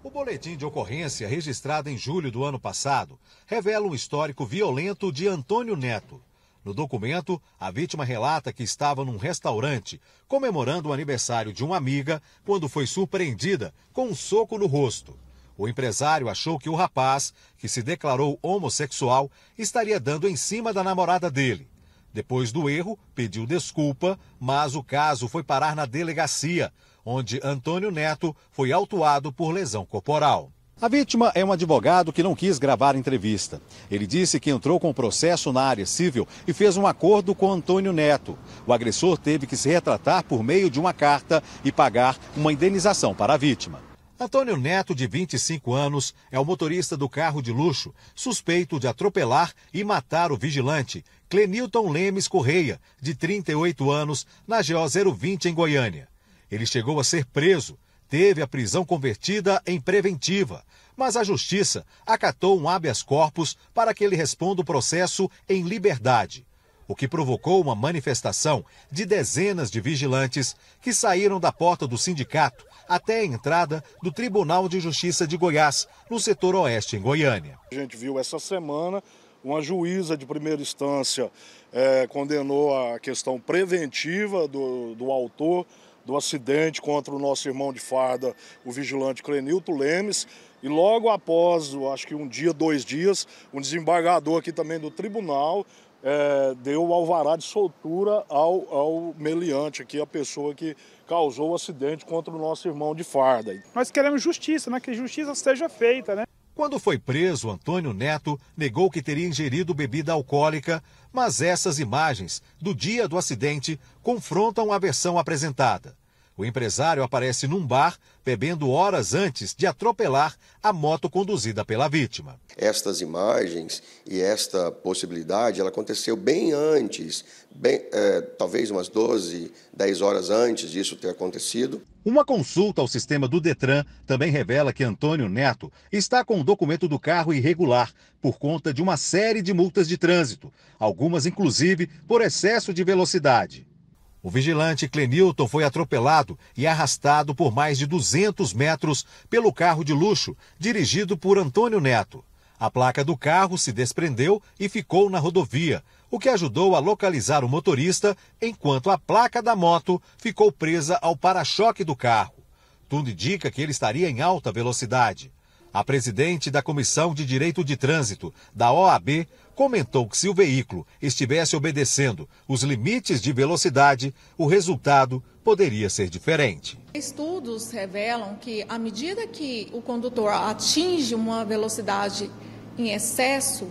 O boletim de ocorrência registrado em julho do ano passado revela um histórico violento de Antônio Neto. No documento, a vítima relata que estava num restaurante comemorando o aniversário de uma amiga quando foi surpreendida com um soco no rosto. O empresário achou que o rapaz, que se declarou homossexual, estaria dando em cima da namorada dele. Depois do erro, pediu desculpa, mas o caso foi parar na delegacia, onde Antônio Neto foi autuado por lesão corporal. A vítima é um advogado que não quis gravar entrevista. Ele disse que entrou com o processo na área civil e fez um acordo com Antônio Neto. O agressor teve que se retratar por meio de uma carta e pagar uma indenização para a vítima. Antônio Neto, de 25 anos, é o motorista do carro de luxo, suspeito de atropelar e matar o vigilante Clenilton Lemes Correia, de 38 anos, na GO 020 em Goiânia. Ele chegou a ser preso, teve a prisão convertida em preventiva, mas a justiça acatou um habeas corpus para que ele responda o processo em liberdade o que provocou uma manifestação de dezenas de vigilantes que saíram da porta do sindicato até a entrada do Tribunal de Justiça de Goiás, no setor oeste, em Goiânia. A gente viu essa semana uma juíza de primeira instância é, condenou a questão preventiva do, do autor do acidente contra o nosso irmão de farda, o vigilante Clenilto Lemes. E logo após, acho que um dia, dois dias, um desembargador aqui também do tribunal é, deu o alvará de soltura ao, ao meliante, aqui a pessoa que causou o acidente contra o nosso irmão de farda. Nós queremos justiça, né? que justiça seja feita. Né? Quando foi preso, Antônio Neto negou que teria ingerido bebida alcoólica, mas essas imagens do dia do acidente confrontam a versão apresentada. O empresário aparece num bar bebendo horas antes de atropelar a moto conduzida pela vítima. Estas imagens e esta possibilidade, ela aconteceu bem antes, bem, é, talvez umas 12, 10 horas antes disso ter acontecido. Uma consulta ao sistema do Detran também revela que Antônio Neto está com o documento do carro irregular por conta de uma série de multas de trânsito, algumas inclusive por excesso de velocidade. O vigilante Clenilton foi atropelado e arrastado por mais de 200 metros pelo carro de luxo dirigido por Antônio Neto. A placa do carro se desprendeu e ficou na rodovia, o que ajudou a localizar o motorista, enquanto a placa da moto ficou presa ao para-choque do carro. Tudo indica que ele estaria em alta velocidade. A presidente da Comissão de Direito de Trânsito da OAB comentou que se o veículo estivesse obedecendo os limites de velocidade, o resultado poderia ser diferente. Estudos revelam que à medida que o condutor atinge uma velocidade em excesso,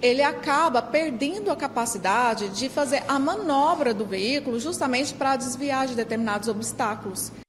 ele acaba perdendo a capacidade de fazer a manobra do veículo justamente para desviar de determinados obstáculos.